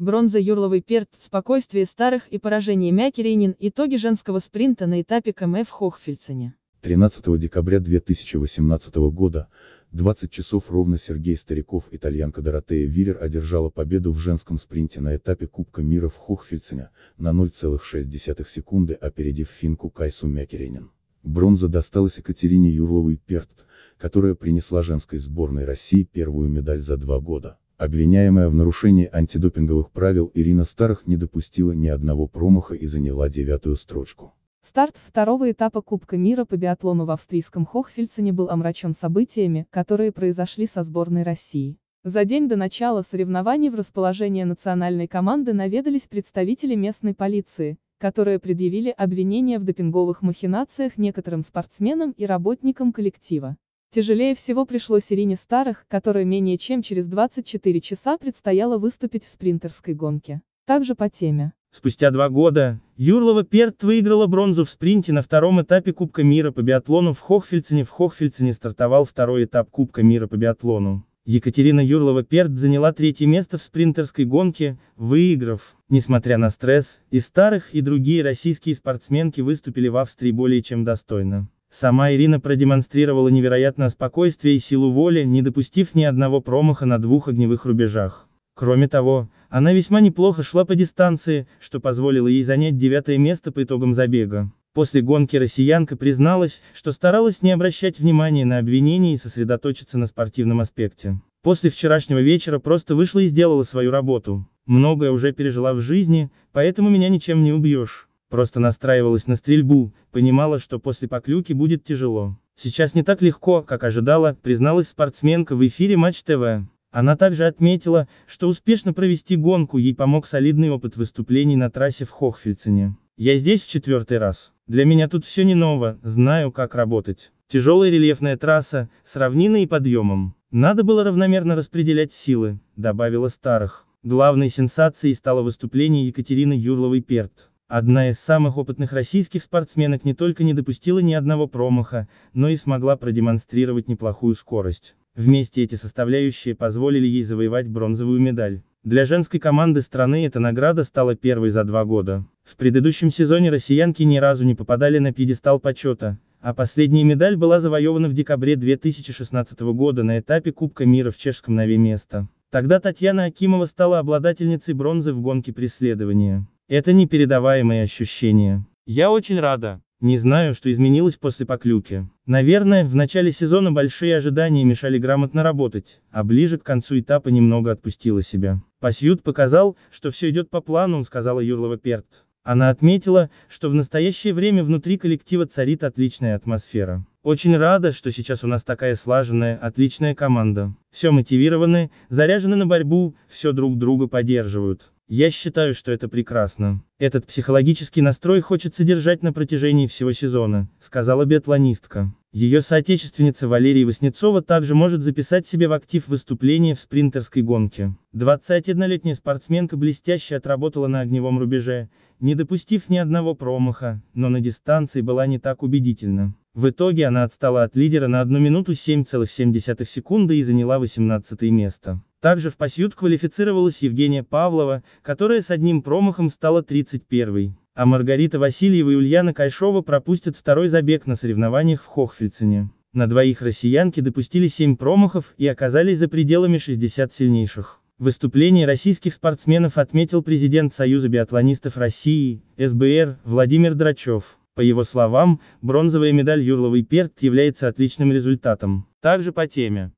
бронза Юрловый Перт, спокойствие старых и поражение Мякерейнин, итоги женского спринта на этапе КМФ Хохфельцене. 13 декабря 2018 года, 20 часов ровно Сергей Стариков, итальянка Доротея Виллер одержала победу в женском спринте на этапе Кубка мира в Хохфельцене, на 0,6 секунды опередив финку Кайсу Мякерейнин. Бронза досталась Екатерине Юрловой Перт, которая принесла женской сборной России первую медаль за два года. Обвиняемая в нарушении антидопинговых правил Ирина Старых не допустила ни одного промаха и заняла девятую строчку. Старт второго этапа Кубка мира по биатлону в австрийском Хохфельцене был омрачен событиями, которые произошли со сборной России. За день до начала соревнований в расположение национальной команды наведались представители местной полиции, которые предъявили обвинения в допинговых махинациях некоторым спортсменам и работникам коллектива. Тяжелее всего пришлось Ирине Старых, которой менее чем через 24 часа предстояло выступить в спринтерской гонке. Также по теме. Спустя два года, Юрлова Перт выиграла бронзу в спринте на втором этапе Кубка мира по биатлону в Хохфельцине. В Хохфельцине стартовал второй этап Кубка мира по биатлону. Екатерина Юрлова Перт заняла третье место в спринтерской гонке, выиграв. Несмотря на стресс, и старых, и другие российские спортсменки выступили в Австрии более чем достойно. Сама Ирина продемонстрировала невероятное спокойствие и силу воли, не допустив ни одного промаха на двух огневых рубежах. Кроме того, она весьма неплохо шла по дистанции, что позволило ей занять девятое место по итогам забега. После гонки россиянка призналась, что старалась не обращать внимания на обвинения и сосредоточиться на спортивном аспекте. После вчерашнего вечера просто вышла и сделала свою работу. Многое уже пережила в жизни, поэтому меня ничем не убьешь. Просто настраивалась на стрельбу, понимала, что после поклюки будет тяжело. Сейчас не так легко, как ожидала, призналась спортсменка в эфире Матч ТВ. Она также отметила, что успешно провести гонку ей помог солидный опыт выступлений на трассе в Хохфельцене. «Я здесь в четвертый раз. Для меня тут все не ново, знаю, как работать. Тяжелая рельефная трасса, с равниной и подъемом. Надо было равномерно распределять силы», — добавила Старых. Главной сенсацией стало выступление Екатерины Юрловой-Перт. Одна из самых опытных российских спортсменок не только не допустила ни одного промаха, но и смогла продемонстрировать неплохую скорость. Вместе эти составляющие позволили ей завоевать бронзовую медаль. Для женской команды страны эта награда стала первой за два года. В предыдущем сезоне россиянки ни разу не попадали на пьедестал почета, а последняя медаль была завоевана в декабре 2016 года на этапе Кубка мира в чешском Нове место. Тогда Татьяна Акимова стала обладательницей бронзы в гонке преследования. Это непередаваемое ощущение. Я очень рада. Не знаю, что изменилось после поклюки. Наверное, в начале сезона большие ожидания мешали грамотно работать, а ближе к концу этапа немного отпустила себя. Пасьют показал, что все идет по плану, сказала Юрлова Перт. Она отметила, что в настоящее время внутри коллектива царит отличная атмосфера. Очень рада, что сейчас у нас такая слаженная, отличная команда. Все мотивированы, заряжены на борьбу, все друг друга поддерживают. Я считаю, что это прекрасно. Этот психологический настрой хочется держать на протяжении всего сезона, сказала биатлонистка. Ее соотечественница Валерия Васнецова также может записать себе в актив выступление в спринтерской гонке. 21-летняя спортсменка блестяще отработала на огневом рубеже, не допустив ни одного промаха, но на дистанции была не так убедительна. В итоге она отстала от лидера на 1 минуту 7,7 секунды и заняла 18 место. Также в пасьют квалифицировалась Евгения Павлова, которая с одним промахом стала 31-й. А Маргарита Васильева и Ульяна Кайшова пропустят второй забег на соревнованиях в Хохфельцине. На двоих россиянки допустили 7 промахов и оказались за пределами 60 сильнейших. Выступление российских спортсменов отметил президент Союза биатлонистов России, СБР, Владимир Драчев. По его словам, бронзовая медаль Юрловой Перт является отличным результатом. Также по теме.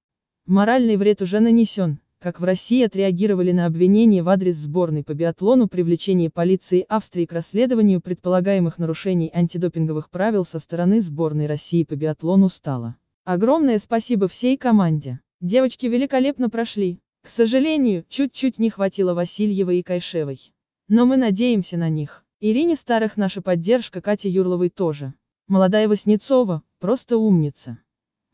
Моральный вред уже нанесен как в России отреагировали на обвинения в адрес сборной по биатлону привлечение полиции Австрии к расследованию предполагаемых нарушений антидопинговых правил со стороны сборной России по биатлону стало. Огромное спасибо всей команде. Девочки великолепно прошли. К сожалению, чуть-чуть не хватило Васильева и Кайшевой. Но мы надеемся на них. Ирине Старых наша поддержка, Кате Юрловой тоже. Молодая Васнецова, просто умница.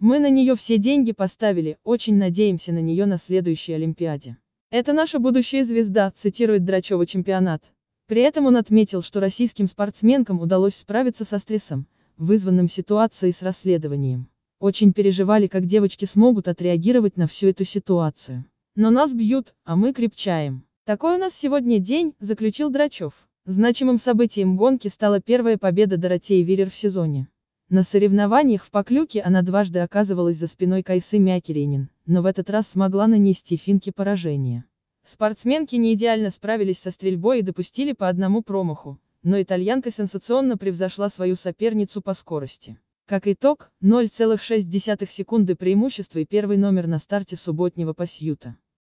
Мы на нее все деньги поставили, очень надеемся на нее на следующей Олимпиаде. Это наша будущая звезда, цитирует Драчева чемпионат. При этом он отметил, что российским спортсменкам удалось справиться со стрессом, вызванным ситуацией с расследованием. Очень переживали, как девочки смогут отреагировать на всю эту ситуацию. Но нас бьют, а мы крепчаем. Такой у нас сегодня день, заключил Драчев. Значимым событием гонки стала первая победа Доротеи Вирер в сезоне. На соревнованиях в Поклюке она дважды оказывалась за спиной Кайсы Мякеренин, но в этот раз смогла нанести финке поражение. Спортсменки не идеально справились со стрельбой и допустили по одному промаху, но итальянка сенсационно превзошла свою соперницу по скорости. Как итог, 0,6 секунды преимущества и первый номер на старте субботнего пасьюта.